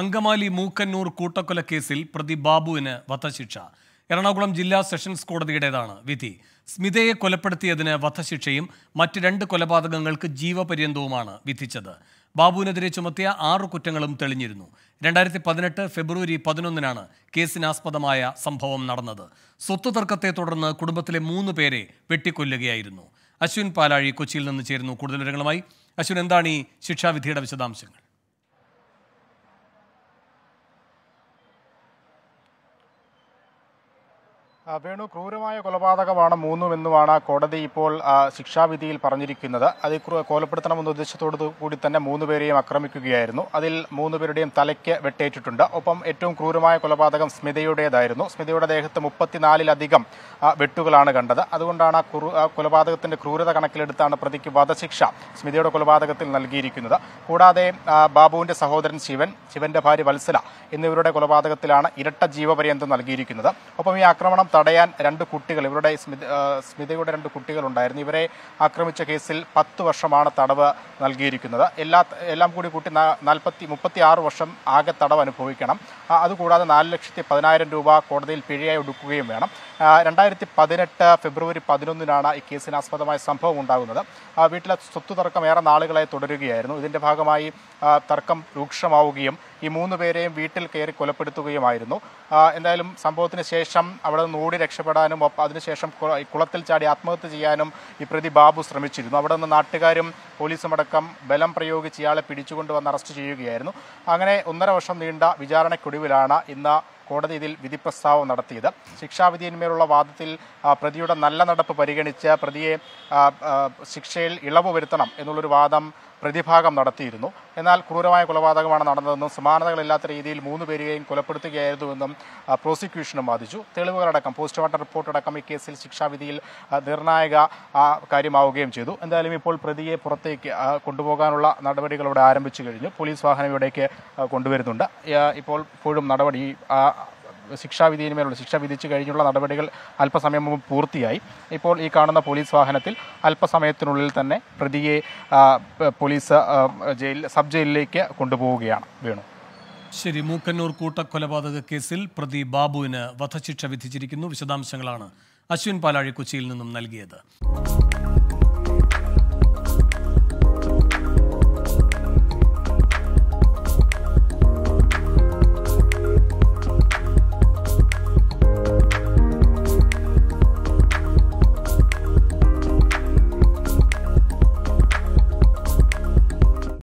അങ്കമാലി മൂക്കന്നൂർ കൂട്ടക്കൊല കേസിൽ പ്രതി ബാബുവിന് വധശിക്ഷ എറണാകുളം ജില്ലാ സെഷൻസ് കോടതിയുടേതാണ് വിധി സ്മിതയെ കൊലപ്പെടുത്തിയതിന് വധശിക്ഷയും മറ്റ് രണ്ട് കൊലപാതകങ്ങൾക്ക് ജീവപര്യന്തവുമാണ് വിധിച്ചത് ബാബുവിനെതിരെ ചുമത്തിയ ആറ് കുറ്റങ്ങളും തെളിഞ്ഞിരുന്നു രണ്ടായിരത്തി പതിനെട്ട് ഫെബ്രുവരി പതിനൊന്നിനാണ് കേസിനാസ്പദമായ സംഭവം നടന്നത് സ്വത്ത് തർക്കത്തെ തുടർന്ന് കുടുംബത്തിലെ മൂന്ന് പേരെ വെട്ടിക്കൊല്ലുകയായിരുന്നു അശ്വിൻ പാലാഴി കൊച്ചിയിൽ നിന്ന് ചേരുന്നു കൂടുതൽ വിവരങ്ങളുമായി അശ്വിൻ എന്താണ് ഈ ശിക്ഷാവിധിയുടെ വിശദാംശങ്ങൾ വേണു ക്രൂരമായ കൊലപാതകമാണ് മൂന്നും എന്നുമാണ് കോടതി ഇപ്പോൾ ശിക്ഷാവിധിയിൽ പറഞ്ഞിരിക്കുന്നത് അത് കൊലപ്പെടുത്തണമെന്ന ഉദ്ദേശത്തോടു കൂടി തന്നെ മൂന്ന് പേരെയും ആക്രമിക്കുകയായിരുന്നു അതിൽ മൂന്ന് പേരുടെയും തലയ്ക്ക് വെട്ടേറ്റിട്ടുണ്ട് ഒപ്പം ഏറ്റവും ക്രൂരമായ കൊലപാതകം സ്മിതയുടേതായിരുന്നു സ്മിതയുടെ ദേഹത്ത് മുപ്പത്തിനാലിലധികം വെട്ടുകളാണ് കണ്ടത് അതുകൊണ്ടാണ് കൊലപാതകത്തിന്റെ ക്രൂരത കണക്കിലെടുത്താണ് പ്രതിക്ക് വധശിക്ഷ സ്മിതയുടെ കൊലപാതകത്തിൽ നൽകിയിരിക്കുന്നത് കൂടാതെ ബാബുവിന്റെ സഹോദരൻ ശിവൻ ശിവന്റെ ഭാര്യ വത്സല എന്നിവരുടെ കൊലപാതകത്തിലാണ് ഇരട്ട ജീവപര്യന്തം നൽകിയിരിക്കുന്നത് ഒപ്പം ഈ ആക്രമണം തടയാൻ രണ്ട് കുട്ടികൾ ഇവരുടെ സ്മിത സ്മിതയുടെ രണ്ട് കുട്ടികളുണ്ടായിരുന്നു ഇവരെ ആക്രമിച്ച കേസിൽ പത്ത് വർഷമാണ് തടവ് നൽകിയിരിക്കുന്നത് എല്ലാ എല്ലാം കൂടി കുട്ടി നാൽപ്പത്തി മുപ്പത്തി ആറ് വർഷം ആകെ തടവ് അനുഭവിക്കണം അതുകൂടാതെ നാല് ലക്ഷത്തി പതിനായിരം രൂപ കോടതിയിൽ പിഴയായി ഒടുക്കുകയും വേണം രണ്ടായിരത്തി പതിനെട്ട് ഫെബ്രുവരി പതിനൊന്നിനാണ് ഈ കേസിനാസ്പദമായ സംഭവം ഉണ്ടാകുന്നത് വീട്ടിലെ സ്വത്ത് തർക്കം ഏറെ നാളുകളായി തുടരുകയായിരുന്നു ഇതിൻ്റെ ഭാഗമായി തർക്കം രൂക്ഷമാവുകയും ഈ മൂന്ന് പേരെയും വീട്ടിൽ കയറി കൊലപ്പെടുത്തുകയുമായിരുന്നു എന്തായാലും സംഭവത്തിന് ശേഷം അവിടെ നിന്ന് ഓടി രക്ഷപ്പെടാനും അതിനുശേഷം കുളത്തിൽ ചാടി ആത്മഹത്യ ചെയ്യാനും ഈ പ്രതി ബാബു ശ്രമിച്ചിരുന്നു അവിടെ നിന്ന് നാട്ടുകാരും പോലീസും അടക്കം ബലം പ്രയോഗിച്ച് ഇയാളെ പിടിച്ചുകൊണ്ടുവന്ന് അറസ്റ്റ് ചെയ്യുകയായിരുന്നു അങ്ങനെ ഒന്നര വർഷം നീണ്ട വിചാരണയ്ക്കൊടുവിലാണ് ഇന്ന് കോടതി ഇതിൽ വിധി പ്രസ്താവം നടത്തിയത് ശിക്ഷാവിധിയന്മേലുള്ള വാദത്തിൽ പ്രതിയുടെ നല്ല നടപ്പ് പരിഗണിച്ച് പ്രതിയെ ശിക്ഷയിൽ ഇളവ് വരുത്തണം എന്നുള്ളൊരു വാദം പ്രതിഭാഗം നടത്തിയിരുന്നു എന്നാൽ ക്രൂരമായ കൊലപാതകമാണ് നടന്നതെന്നും സമാനതകളില്ലാത്ത രീതിയിൽ മൂന്ന് പേരെയും കൊലപ്പെടുത്തുകയായിരുന്നുവെന്നും പ്രോസിക്യൂഷനും വാദിച്ചു തെളിവുകളടക്കം പോസ്റ്റ്മോർട്ടം റിപ്പോർട്ടടക്കം ഈ കേസിൽ ശിക്ഷാവിധിയിൽ നിർണായക കാര്യമാവുകയും ചെയ്തു എന്തായാലും ഇപ്പോൾ പ്രതിയെ പുറത്തേക്ക് കൊണ്ടുപോകാനുള്ള നടപടികൾ ഇവിടെ ആരംഭിച്ചു കഴിഞ്ഞു പോലീസ് വാഹനം ഇവിടേക്ക് കൊണ്ടുവരുന്നുണ്ട് ഇപ്പോൾ ഇപ്പോഴും നടപടി ശിക്ഷാവിധിയിന്മേലുള്ള ശിക്ഷ വിധിച്ചു കഴിഞ്ഞുള്ള നടപടികൾ അല്പസമയം മുമ്പ് പൂർത്തിയായി ഇപ്പോൾ ഈ കാണുന്ന പോലീസ് വാഹനത്തിൽ അല്പസമയത്തിനുള്ളിൽ തന്നെ പ്രതിയെ പോലീസ് ജയിൽ സബ് ജയിലിലേക്ക് കൊണ്ടുപോവുകയാണ് വേണു ശരി മൂക്കന്നൂർ കൂട്ടക്കൊലപാതക കേസിൽ പ്രതി ബാബുവിന് വധശിക്ഷ വിധിച്ചിരിക്കുന്നു വിശദാംശങ്ങളാണ് അശ്വിൻ പാലാഴി കൊച്ചിയിൽ നിന്നും നൽകിയത്